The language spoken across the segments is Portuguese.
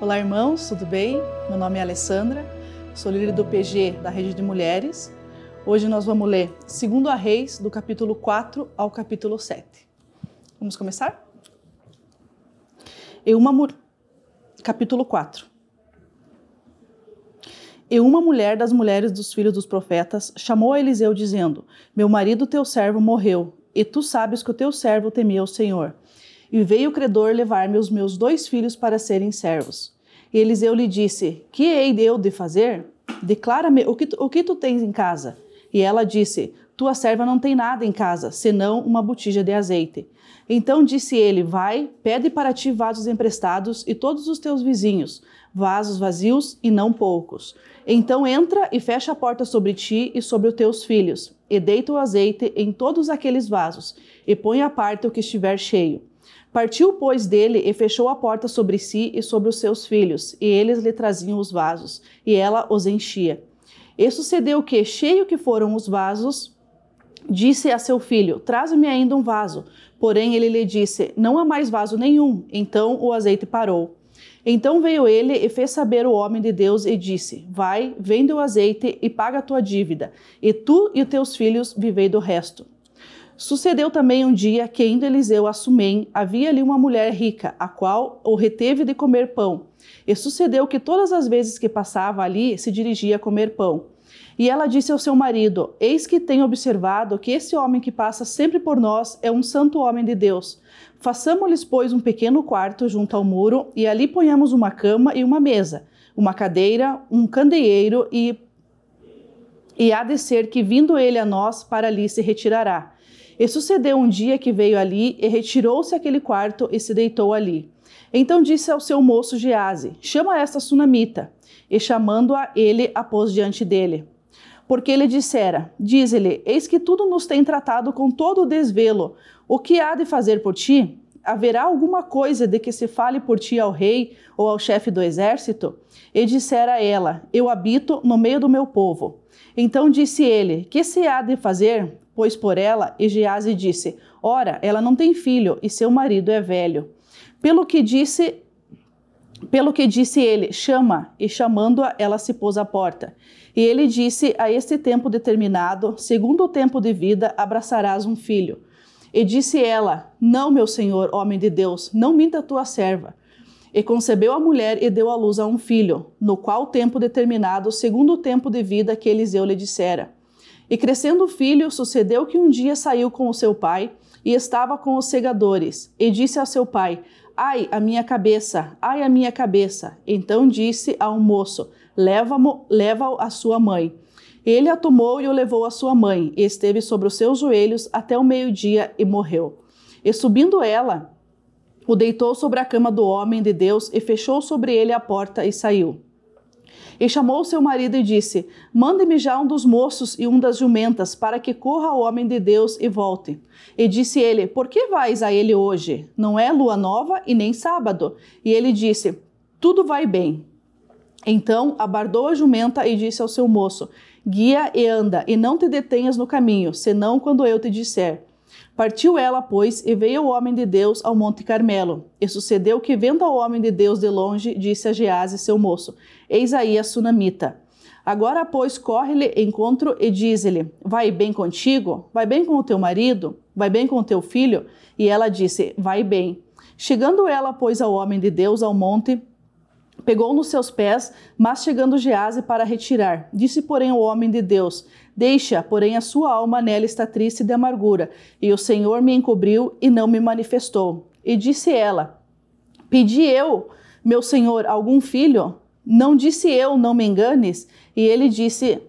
Olá, irmãos, tudo bem? Meu nome é Alessandra, sou líder do PG da Rede de Mulheres. Hoje nós vamos ler 2 a Reis, do capítulo 4 ao capítulo 7. Vamos começar? E uma mulher. Capítulo 4 E uma mulher das mulheres dos filhos dos profetas chamou a Eliseu, dizendo: Meu marido, teu servo, morreu, e tu sabes que o teu servo temia o Senhor. E veio o credor levar-me os meus dois filhos para serem servos. E Eliseu lhe disse: Que hei de eu de fazer? Declara-me o que, tu, o que tu tens em casa. E ela disse: Tua serva não tem nada em casa, senão uma botija de azeite. Então disse ele: Vai, pede para ti vasos emprestados e todos os teus vizinhos, vasos vazios e não poucos. Então entra e fecha a porta sobre ti e sobre os teus filhos, e deita o azeite em todos aqueles vasos, e põe à parte o que estiver cheio. Partiu, pois, dele e fechou a porta sobre si e sobre os seus filhos, e eles lhe traziam os vasos, e ela os enchia. E sucedeu que, cheio que foram os vasos, disse a seu filho: Traze-me ainda um vaso. Porém, ele lhe disse: Não há mais vaso nenhum. Então o azeite parou. Então veio ele e fez saber o homem de Deus e disse: Vai, vende o azeite e paga a tua dívida, e tu e os teus filhos vivei do resto. Sucedeu também um dia que, indo Eliseu a Sumém, havia ali uma mulher rica, a qual o reteve de comer pão. E sucedeu que todas as vezes que passava ali, se dirigia a comer pão. E ela disse ao seu marido: Eis que tenho observado que esse homem que passa sempre por nós é um santo homem de Deus. Façamos-lhes, pois, um pequeno quarto junto ao muro, e ali ponhamos uma cama e uma mesa, uma cadeira, um candeeiro, e, e há de ser que, vindo ele a nós, para ali se retirará. E sucedeu um dia que veio ali e retirou-se aquele quarto e se deitou ali. Então disse ao seu moço Gease: Chama esta sunamita. E chamando-a, ele a pôs diante dele. Porque ele dissera: Diz-lhe: Eis que tudo nos tem tratado com todo o desvelo. O que há de fazer por ti? Haverá alguma coisa de que se fale por ti ao rei ou ao chefe do exército? E dissera ela: Eu habito no meio do meu povo. Então disse ele: Que se há de fazer? Pois por ela, e Gease disse: Ora, ela não tem filho, e seu marido é velho. Pelo que disse. Pelo que disse ele, chama, e chamando-a, ela se pôs à porta. E ele disse: A este tempo determinado, segundo o tempo de vida, abraçarás um filho. E disse ela: Não, meu senhor, homem de Deus, não minta a tua serva. E concebeu a mulher e deu à luz a um filho, no qual tempo determinado, segundo o tempo de vida que Eliseu lhe dissera. E crescendo o filho, sucedeu que um dia saiu com o seu pai e estava com os segadores, e disse a seu pai: Ai, a minha cabeça, ai, a minha cabeça. Então disse ao moço: Leva-o leva à sua mãe. Ele a tomou e o levou à sua mãe, e esteve sobre os seus joelhos até o meio-dia e morreu. E subindo ela, o deitou sobre a cama do homem de Deus e fechou sobre ele a porta e saiu. E chamou seu marido e disse: Mande-me já um dos moços e um das jumentas, para que corra ao homem de Deus e volte. E disse ele: Por que vais a ele hoje? Não é lua nova e nem sábado. E ele disse: Tudo vai bem. Então abardou a jumenta e disse ao seu moço: Guia e anda, e não te detenhas no caminho, senão quando eu te disser. Partiu ela, pois, e veio o homem de Deus ao Monte Carmelo. E sucedeu que, vendo o homem de Deus de longe, disse a Gease, seu moço: Eis aí a sunamita. Agora, pois, corre-lhe encontro e diz-lhe: Vai bem contigo? Vai bem com o teu marido? Vai bem com o teu filho? E ela disse: Vai bem. Chegando ela, pois, ao homem de Deus ao monte, Pegou nos seus pés, mas chegando Gease para retirar. Disse, porém, o homem de Deus: Deixa, porém, a sua alma nela está triste de amargura. E o Senhor me encobriu e não me manifestou. E disse ela: Pedi eu, meu senhor, algum filho? Não disse eu, não me enganes? E ele disse: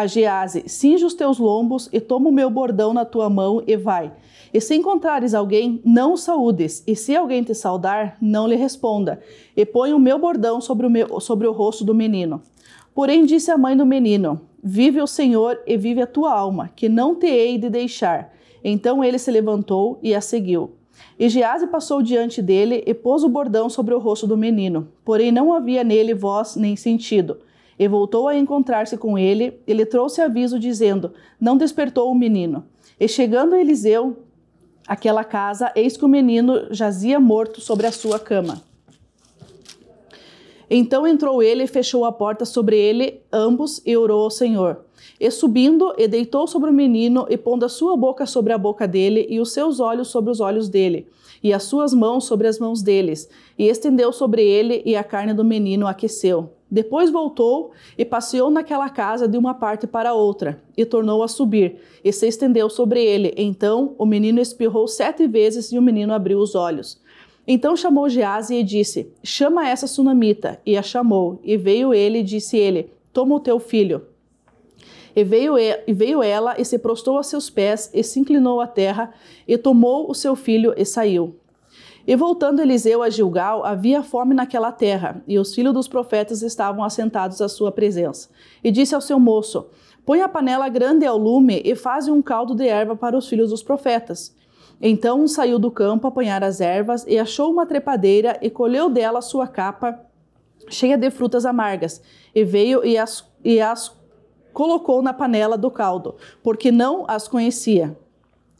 a Gease, cinge os teus lombos e toma o meu bordão na tua mão e vai. E se encontrares alguém, não o saúdes, e se alguém te saudar, não lhe responda, e põe o meu bordão sobre o, meu, sobre o rosto do menino. Porém disse a mãe do menino, vive o Senhor e vive a tua alma, que não te hei de deixar. Então ele se levantou e a seguiu. E Gease passou diante dele e pôs o bordão sobre o rosto do menino, porém não havia nele voz nem sentido. E voltou a encontrar-se com ele, ele trouxe aviso dizendo: Não despertou o menino. E chegando a Eliseu, aquela casa, eis que o menino jazia morto sobre a sua cama. Então entrou ele e fechou a porta sobre ele, ambos, e orou ao Senhor. E subindo, e deitou sobre o menino, e pondo a sua boca sobre a boca dele, e os seus olhos sobre os olhos dele, e as suas mãos sobre as mãos deles, e estendeu sobre ele, e a carne do menino aqueceu. Depois voltou e passeou naquela casa de uma parte para outra, e tornou a subir, e se estendeu sobre ele. Então o menino espirrou sete vezes, e o menino abriu os olhos. Então chamou Geazi e disse: Chama essa sunamita. E a chamou. E veio ele e disse ele: Toma o teu filho e veio, e veio ela e se prostou a seus pés e se inclinou à terra e tomou o seu filho e saiu. E voltando Eliseu a Gilgal, havia fome naquela terra, e os filhos dos profetas estavam assentados à sua presença. E disse ao seu moço: Põe a panela grande ao lume e faze um caldo de erva para os filhos dos profetas. Então saiu do campo a apanhar as ervas e achou uma trepadeira e colheu dela sua capa cheia de frutas amargas, e veio e as, e as colocou na panela do caldo, porque não as conhecia.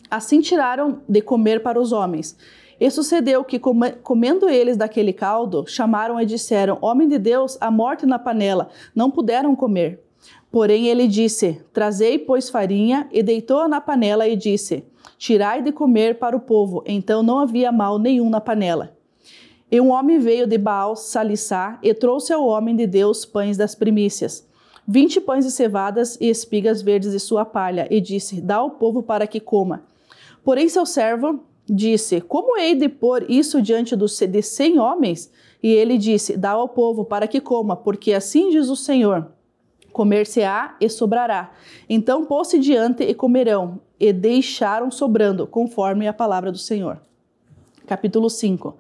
Assim tiraram de comer para os homens. E sucedeu que, comendo eles daquele caldo, chamaram e disseram: Homem de Deus, a morte na panela. Não puderam comer. Porém, ele disse: Trazei, pois, farinha, e deitou-a na panela, e disse: Tirai de comer para o povo. Então não havia mal nenhum na panela. E um homem veio de Baal, Salissá, e trouxe ao homem de Deus pães das primícias vinte pães e cevadas e espigas verdes e sua palha, e disse: Dá ao povo para que coma. Porém, seu servo disse: Como hei de pôr isso diante dos, de cem homens? E ele disse: Dá ao povo para que coma, porque assim diz o Senhor: Comer-se-á e sobrará. Então pôs-se diante e comerão, e deixaram sobrando, conforme a palavra do Senhor. Capítulo 5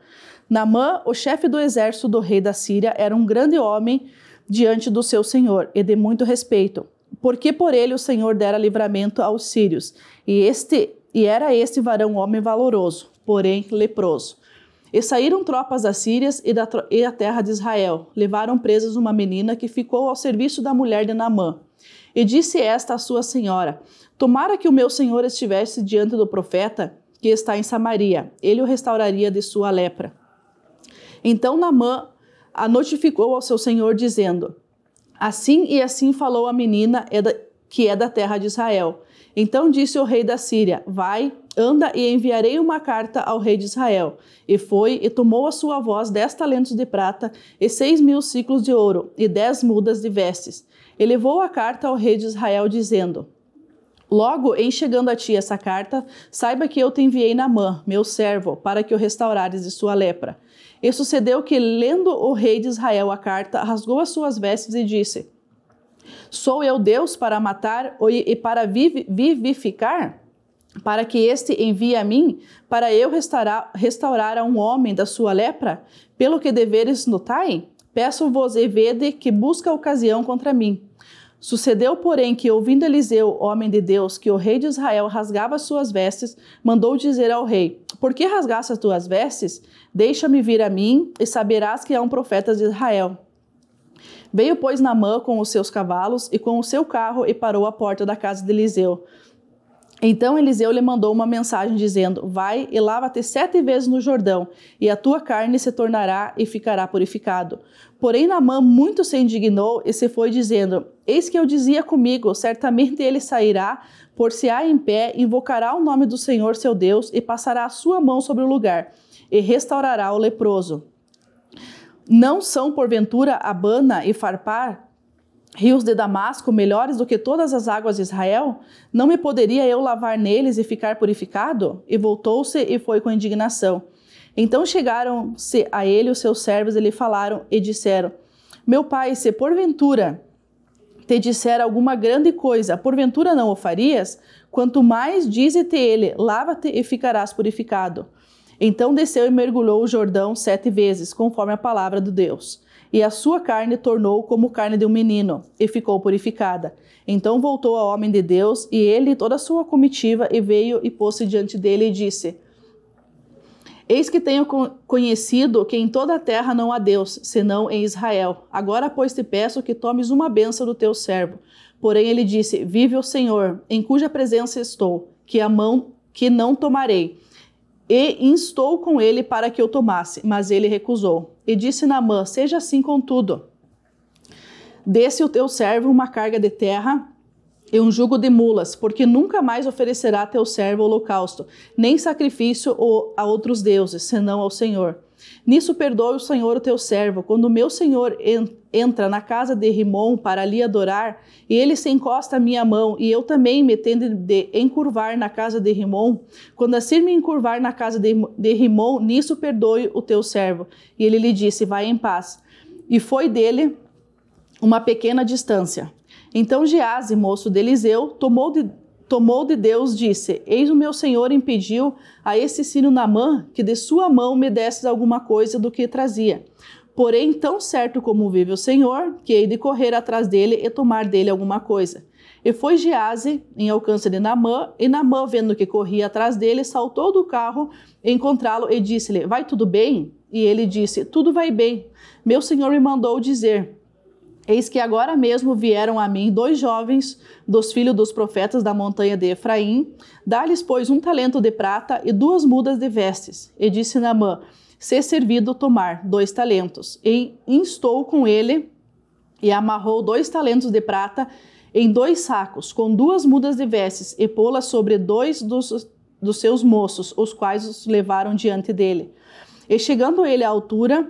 Namã, o chefe do exército do rei da Síria, era um grande homem diante do seu senhor e de muito respeito, porque por ele o Senhor dera livramento aos sírios. E este e era este varão homem valoroso, porém leproso. E saíram tropas das Sírias e da e a terra de Israel. Levaram presas uma menina que ficou ao serviço da mulher de Naamã. E disse esta à sua senhora: Tomara que o meu senhor estivesse diante do profeta que está em Samaria. Ele o restauraria de sua lepra. Então Naamã a notificou ao seu senhor, dizendo: Assim e assim falou a menina que é da terra de Israel. Então disse o rei da Síria: Vai, anda e enviarei uma carta ao rei de Israel. E foi e tomou a sua voz dez talentos de prata e seis mil ciclos de ouro e dez mudas de vestes. E levou a carta ao rei de Israel, dizendo: Logo, em chegando a ti essa carta, saiba que eu te enviei Naamã, meu servo, para que o restaurares de sua lepra. E sucedeu que, lendo o rei de Israel a carta, rasgou as suas vestes e disse: Sou eu Deus para matar e para vivificar? Para que este envie a mim, para eu restaurar, restaurar a um homem da sua lepra? Pelo que deveres notai, peço-vos e vede que busca ocasião contra mim. Sucedeu, porém, que, ouvindo Eliseu, homem de Deus, que o rei de Israel rasgava suas vestes, mandou dizer ao rei: Por que rasgaste as tuas vestes? Deixa-me vir a mim, e saberás que há um profeta de Israel. Veio, pois, Namã com os seus cavalos e com o seu carro e parou à porta da casa de Eliseu. Então Eliseu lhe mandou uma mensagem dizendo: Vai e lava-te sete vezes no Jordão, e a tua carne se tornará e ficará purificado. Porém, Namã muito se indignou e se foi, dizendo: Eis que eu dizia comigo: certamente ele sairá, por-se-á em pé, invocará o nome do Senhor seu Deus e passará a sua mão sobre o lugar e restaurará o leproso. Não são, porventura, Abana e Farpar, rios de Damasco, melhores do que todas as águas de Israel? Não me poderia eu lavar neles e ficar purificado? E voltou-se e foi com indignação. Então chegaram-se a ele os seus servos e lhe falaram e disseram: Meu pai, se porventura te disser alguma grande coisa, porventura não o farias? Quanto mais dize-te ele, lava-te e ficarás purificado. Então desceu e mergulhou o Jordão sete vezes, conforme a palavra do Deus. E a sua carne tornou como carne de um menino, e ficou purificada. Então voltou ao homem de Deus, e ele e toda a sua comitiva, e veio e pôs-se diante dele e disse: Eis que tenho conhecido que em toda a terra não há Deus, senão em Israel. Agora, pois, te peço que tomes uma benção do teu servo. Porém, ele disse: Vive o Senhor, em cuja presença estou, que a mão que não tomarei. E instou com ele para que eu tomasse, mas ele recusou. E disse Naamã: Seja assim, contudo. Desce o teu servo uma carga de terra e um jugo de mulas, porque nunca mais oferecerá teu servo holocausto, nem sacrifício a outros deuses, senão ao Senhor. Nisso perdoe o Senhor o teu servo. Quando o meu Senhor entra na casa de Rimon para ali adorar, e ele se encosta à minha mão, e eu também me tendo de encurvar na casa de Rimon, quando assim me encurvar na casa de, de Rimon, nisso perdoe o teu servo. E ele lhe disse, vai em paz. E foi dele uma pequena distância. Então Geazi, moço de Eliseu, tomou de, tomou de Deus, disse: Eis o meu senhor impediu a esse sino Namã que de sua mão me desses alguma coisa do que trazia. Porém, tão certo como vive o Senhor, que hei de correr atrás dele e tomar dele alguma coisa. E foi Geazi em alcance de Namã, e Namã, vendo que corria atrás dele, saltou do carro encontrá-lo e disse-lhe: Vai tudo bem? E ele disse: Tudo vai bem. Meu senhor me mandou dizer: Eis que agora mesmo vieram a mim dois jovens dos filhos dos profetas da montanha de Efraim. Dá-lhes, pois, um talento de prata e duas mudas de vestes. E disse Namã: Se servido, tomar dois talentos. E instou com ele e amarrou dois talentos de prata em dois sacos, com duas mudas de vestes, e pô-las sobre dois dos, dos seus moços, os quais os levaram diante dele. E chegando ele à altura,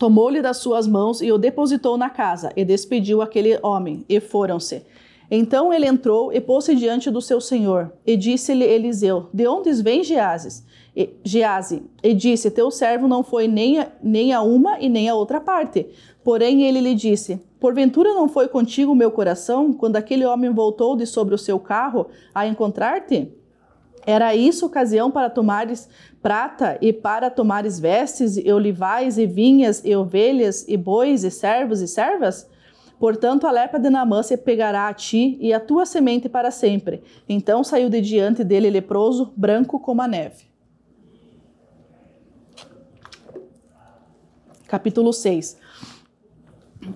tomou-lhe das suas mãos e o depositou na casa, e despediu aquele homem, e foram-se. Então ele entrou e pôs-se diante do seu senhor, e disse-lhe Eliseu: De onde vem Geases? E, Gease, e disse: Teu servo não foi nem a, nem a uma e nem a outra parte. Porém ele lhe disse: Porventura não foi contigo o meu coração quando aquele homem voltou de sobre o seu carro a encontrar-te? Era isso ocasião para tomares prata e para tomares vestes e olivais e vinhas e ovelhas e bois e servos e servas? Portanto, a lepra de Naamã se pegará a ti e a tua semente para sempre. Então saiu de diante dele leproso, branco como a neve. Capítulo 6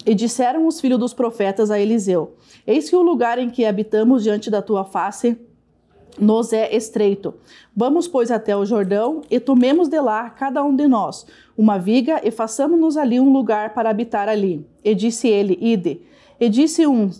E disseram os filhos dos profetas a Eliseu: Eis que o lugar em que habitamos diante da tua face nos é estreito. Vamos, pois, até o Jordão e tomemos de lá, cada um de nós, uma viga e façamos-nos ali um lugar para habitar ali. E disse ele: Ide. E disse um: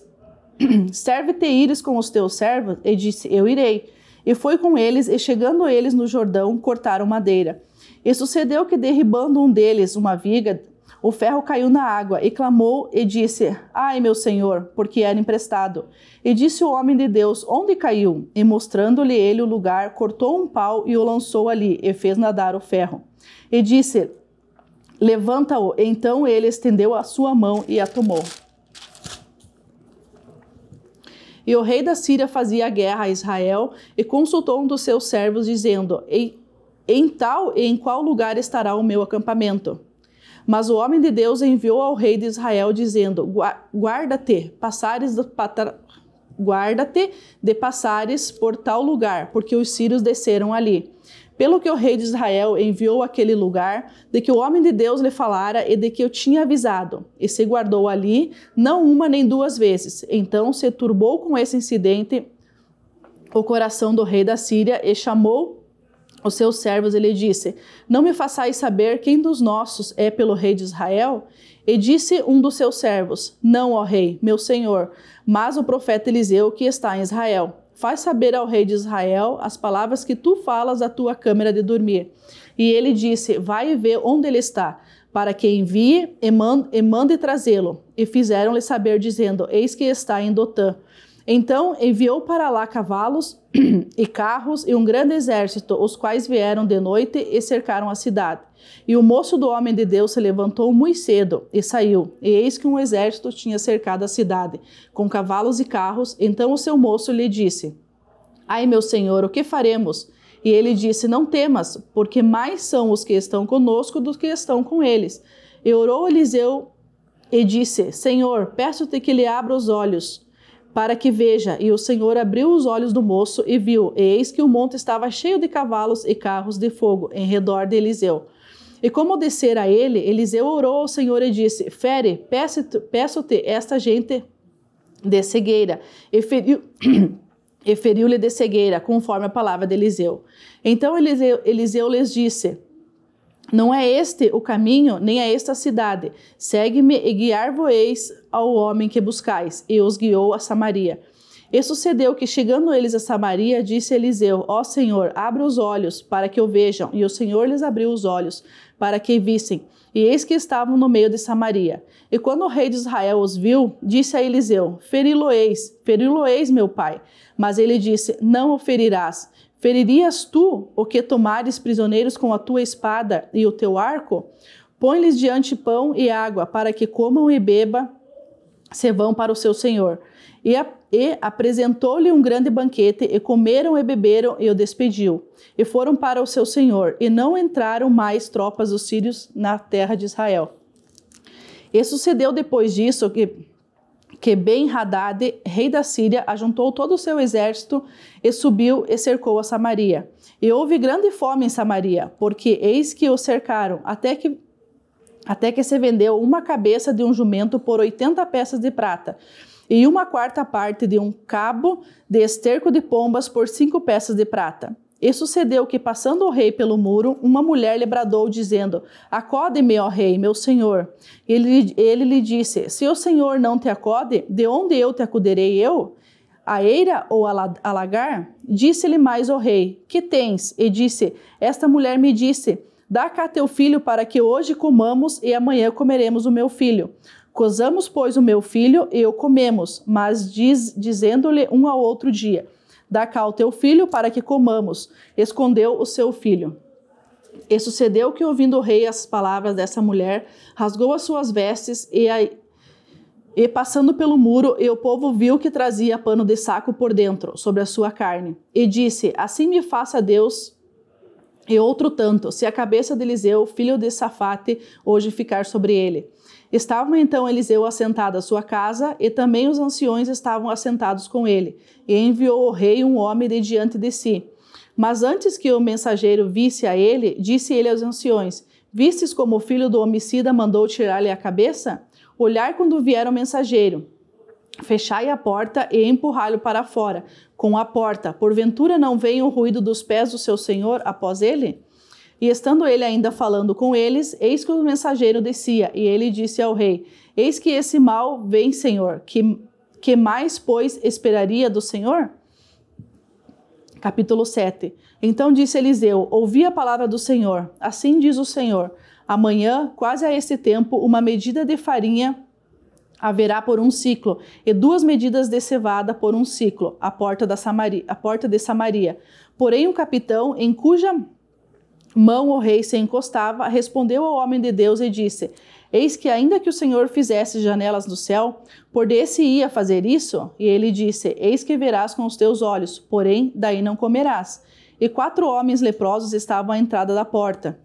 Serve-te ires com os teus servos? E disse: Eu irei. E foi com eles, e chegando eles no Jordão, cortaram madeira. E sucedeu que, derribando um deles uma viga o ferro caiu na água e clamou e disse: Ai, meu senhor, porque era emprestado. E disse o homem de Deus: Onde caiu? E mostrando-lhe ele o lugar, cortou um pau e o lançou ali, e fez nadar o ferro. E disse: Levanta-o. Então ele estendeu a sua mão e a tomou. E o rei da Síria fazia guerra a Israel e consultou um dos seus servos, dizendo: Em tal e em qual lugar estará o meu acampamento? Mas o homem de Deus enviou ao rei de Israel, dizendo: Guarda-te, passares Guarda-te de passares por tal lugar, porque os sírios desceram ali. Pelo que o rei de Israel enviou aquele lugar, de que o homem de Deus lhe falara e de que eu tinha avisado, e se guardou ali, não uma nem duas vezes. Então se turbou com esse incidente o coração do rei da Síria e chamou os seus servos, ele disse: Não me façais saber quem dos nossos é pelo rei de Israel? E disse um dos seus servos: Não, ó rei, meu senhor, mas o profeta Eliseu que está em Israel. Faz saber ao rei de Israel as palavras que tu falas da tua câmara de dormir. E ele disse: Vai e vê onde ele está, para que envie e mande, e mande trazê-lo. E fizeram-lhe saber, dizendo: Eis que está em Dotã. Então enviou para lá cavalos e carros e um grande exército, os quais vieram de noite e cercaram a cidade. E o moço do homem de Deus se levantou muito cedo e saiu. E eis que um exército tinha cercado a cidade, com cavalos e carros. Então o seu moço lhe disse: Ai, meu senhor, o que faremos? E ele disse: Não temas, porque mais são os que estão conosco do que estão com eles. E orou Eliseu e disse: Senhor, peço-te que lhe abra os olhos para que veja. E o Senhor abriu os olhos do moço e viu, e eis que o monte estava cheio de cavalos e carros de fogo em redor de Eliseu. E como descer a ele, Eliseu orou ao Senhor e disse: Fere, peço-te esta gente de cegueira. E feriu. e feriu-lhe de cegueira, conforme a palavra de Eliseu. Então Eliseu, Eliseu lhes disse: não é este o caminho, nem é esta a cidade. Segue-me e guiar vos ao homem que buscais. E os guiou a Samaria. E sucedeu que, chegando eles a Samaria, disse Eliseu: Ó Senhor, abra os olhos, para que o vejam. E o Senhor lhes abriu os olhos, para que vissem. E eis que estavam no meio de Samaria. E quando o rei de Israel os viu, disse a Eliseu: Feri-lo-eis, feri-lo-eis, meu pai. Mas ele disse: Não o ferirás Feririas tu o que tomares prisioneiros com a tua espada e o teu arco? Põe-lhes diante pão e água, para que comam e beba, se vão para o seu senhor. E, e apresentou-lhe um grande banquete, e comeram e beberam, e o despediu. E foram para o seu senhor, e não entraram mais tropas dos sírios na terra de Israel. E sucedeu depois disso que que Ben-Hadad, rei da Síria, ajuntou todo o seu exército e subiu e cercou a Samaria. E houve grande fome em Samaria, porque eis que o cercaram, até que até que se vendeu uma cabeça de um jumento por 80 peças de prata, e uma quarta parte de um cabo de esterco de pombas por cinco peças de prata. E sucedeu que, passando o rei pelo muro, uma mulher lhe bradou, dizendo: Acode-me, ó rei, meu senhor. Ele, ele lhe disse: Se o senhor não te acode, de onde eu te acuderei eu? A eira ou a lagar? Disse-lhe mais o rei: Que tens? E disse: Esta mulher me disse: Dá cá teu filho para que hoje comamos e amanhã comeremos o meu filho. Cozamos, pois, o meu filho e o comemos, mas diz, dizendo-lhe um ao outro dia: Dá cá o teu filho para que comamos. Escondeu o seu filho. E sucedeu que, ouvindo o rei as palavras dessa mulher, rasgou as suas vestes e, a... e passando pelo muro, e o povo viu que trazia pano de saco por dentro, sobre a sua carne. E disse: Assim me faça Deus e outro tanto, se a cabeça de Eliseu, filho de Safate, hoje ficar sobre ele. Estavam então Eliseu assentado à sua casa, e também os anciões estavam assentados com ele. E enviou o rei um homem de diante de si. Mas antes que o mensageiro visse a ele, disse ele aos anciões: Vistes como o filho do homicida mandou tirar-lhe a cabeça? Olhar quando vier o mensageiro. Fechai a porta e empurrai o para fora, com a porta. Porventura não vem o ruído dos pés do seu senhor após ele? E estando ele ainda falando com eles, eis que o mensageiro descia, e ele disse ao rei: Eis que esse mal vem, Senhor, que, que mais, pois, esperaria do Senhor? Capítulo 7. Então disse Eliseu: Ouvi a palavra do Senhor. Assim diz o Senhor: Amanhã, quase a esse tempo, uma medida de farinha haverá por um ciclo, e duas medidas de cevada por um ciclo, a porta, da Samaria, a porta de Samaria. Porém, o capitão, em cuja mão o rei se encostava, respondeu ao homem de Deus e disse: Eis que, ainda que o Senhor fizesse janelas no céu, por desse ia fazer isso? E ele disse: Eis que verás com os teus olhos, porém daí não comerás. E quatro homens leprosos estavam à entrada da porta,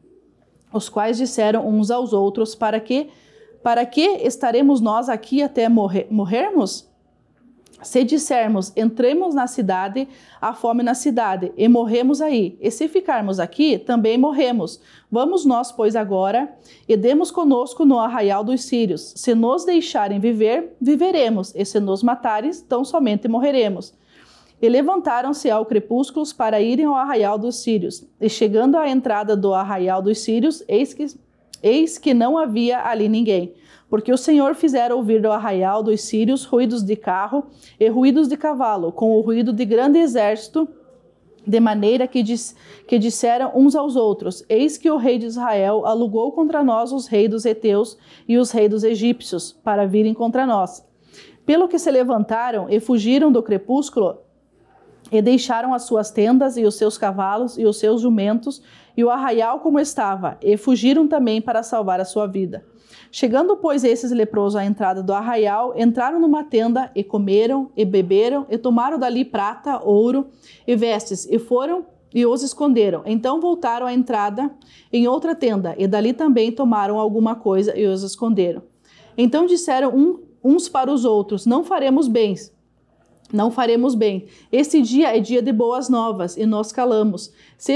os quais disseram uns aos outros: Para que, para que estaremos nós aqui até morrermos? Se dissermos, entremos na cidade, a fome na cidade, e morremos aí. E se ficarmos aqui, também morremos. Vamos nós, pois, agora, e demos conosco no arraial dos sírios. Se nos deixarem viver, viveremos, e se nos matarem, tão somente morreremos. E levantaram-se ao crepúsculo para irem ao arraial dos sírios. E chegando à entrada do arraial dos sírios, eis que Eis que não havia ali ninguém, porque o Senhor fizera ouvir do arraial dos sírios ruídos de carro e ruídos de cavalo, com o ruído de grande exército, de maneira que, que disseram uns aos outros: Eis que o rei de Israel alugou contra nós os reis dos heteus e os reis dos egípcios, para virem contra nós. Pelo que se levantaram e fugiram do crepúsculo, e deixaram as suas tendas e os seus cavalos e os seus jumentos, e o arraial como estava, e fugiram também para salvar a sua vida. Chegando, pois, esses leprosos à entrada do arraial, entraram numa tenda e comeram e beberam e tomaram dali prata, ouro e vestes e foram e os esconderam. Então voltaram à entrada em outra tenda e dali também tomaram alguma coisa e os esconderam. Então disseram um, uns para os outros: Não faremos bens não faremos bem. Esse dia é dia de boas novas e nós calamos. Se,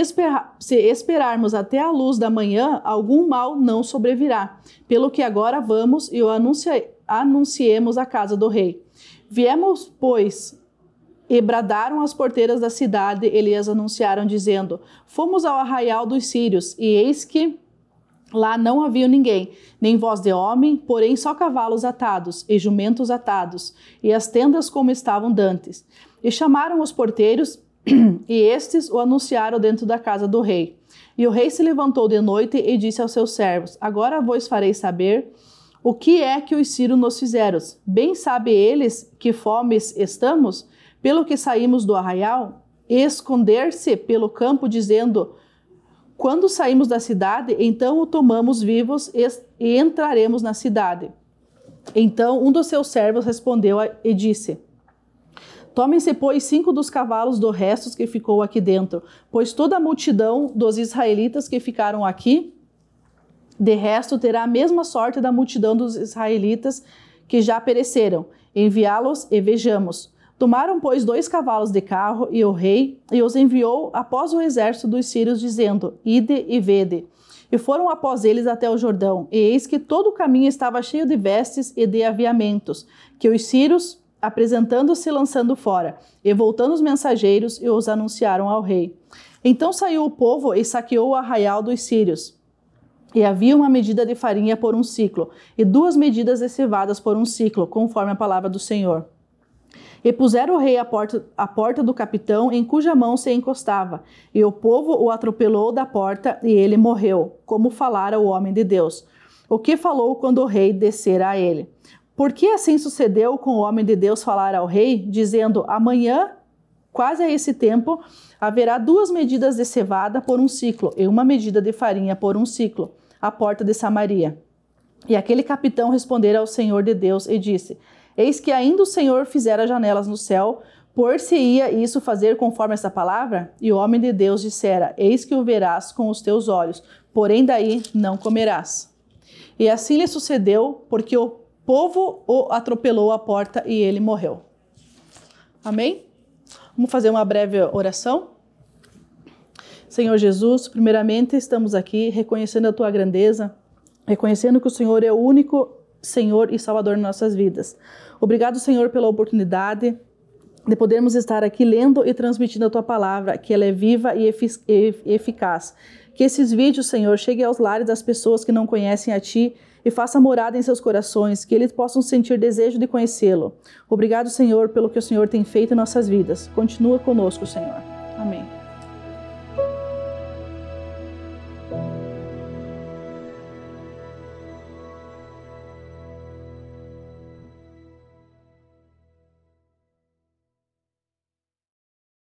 se, esperarmos até a luz da manhã, algum mal não sobrevirá. Pelo que agora vamos e o anuncia, anunciemos à casa do rei. Viemos, pois, e bradaram as porteiras da cidade, e lhes anunciaram, dizendo: Fomos ao arraial dos sírios, e eis que Lá não havia ninguém, nem voz de homem, porém só cavalos atados e jumentos atados, e as tendas como estavam dantes. E chamaram os porteiros, e estes o anunciaram dentro da casa do rei. E o rei se levantou de noite e disse aos seus servos: Agora vos farei saber o que é que os Ciro nos fizeram. Bem sabe eles que fomes estamos, pelo que saímos do arraial, esconder-se pelo campo, dizendo: quando saímos da cidade, então o tomamos vivos e entraremos na cidade. Então um dos seus servos respondeu e disse: Tomem-se, pois, cinco dos cavalos do resto que ficou aqui dentro, pois toda a multidão dos israelitas que ficaram aqui, de resto, terá a mesma sorte da multidão dos israelitas que já pereceram. Enviá-los e vejamos. Tomaram, pois, dois cavalos de carro e o rei, e os enviou após o exército dos sírios, dizendo: Ide e vede. E foram após eles até o Jordão, e eis que todo o caminho estava cheio de vestes e de aviamentos, que os sírios, apresentando-se, lançando fora, e voltando os mensageiros, e os anunciaram ao rei. Então saiu o povo e saqueou o arraial dos sírios. E havia uma medida de farinha por um ciclo, e duas medidas de cevadas por um ciclo, conforme a palavra do Senhor. E puseram o rei à porta, à porta do capitão, em cuja mão se encostava. E o povo o atropelou da porta, e ele morreu, como falara o homem de Deus. O que falou quando o rei descera a ele? Porque assim sucedeu com o homem de Deus falar ao rei, dizendo: Amanhã, quase a esse tempo, haverá duas medidas de cevada por um ciclo, e uma medida de farinha por um ciclo, à porta de Samaria. E aquele capitão respondera ao Senhor de Deus e disse: Eis que ainda o Senhor fizera janelas no céu, por-se-ia isso fazer conforme essa palavra? E o homem de Deus dissera: Eis que o verás com os teus olhos, porém daí não comerás. E assim lhe sucedeu, porque o povo o atropelou à porta e ele morreu. Amém? Vamos fazer uma breve oração? Senhor Jesus, primeiramente estamos aqui reconhecendo a tua grandeza, reconhecendo que o Senhor é o único Senhor e Salvador em nossas vidas. Obrigado, Senhor, pela oportunidade de podermos estar aqui lendo e transmitindo a tua palavra, que ela é viva e eficaz. Que esses vídeos, Senhor, cheguem aos lares das pessoas que não conhecem a ti e faça morada em seus corações, que eles possam sentir desejo de conhecê-lo. Obrigado, Senhor, pelo que o Senhor tem feito em nossas vidas. Continua conosco, Senhor. Amém.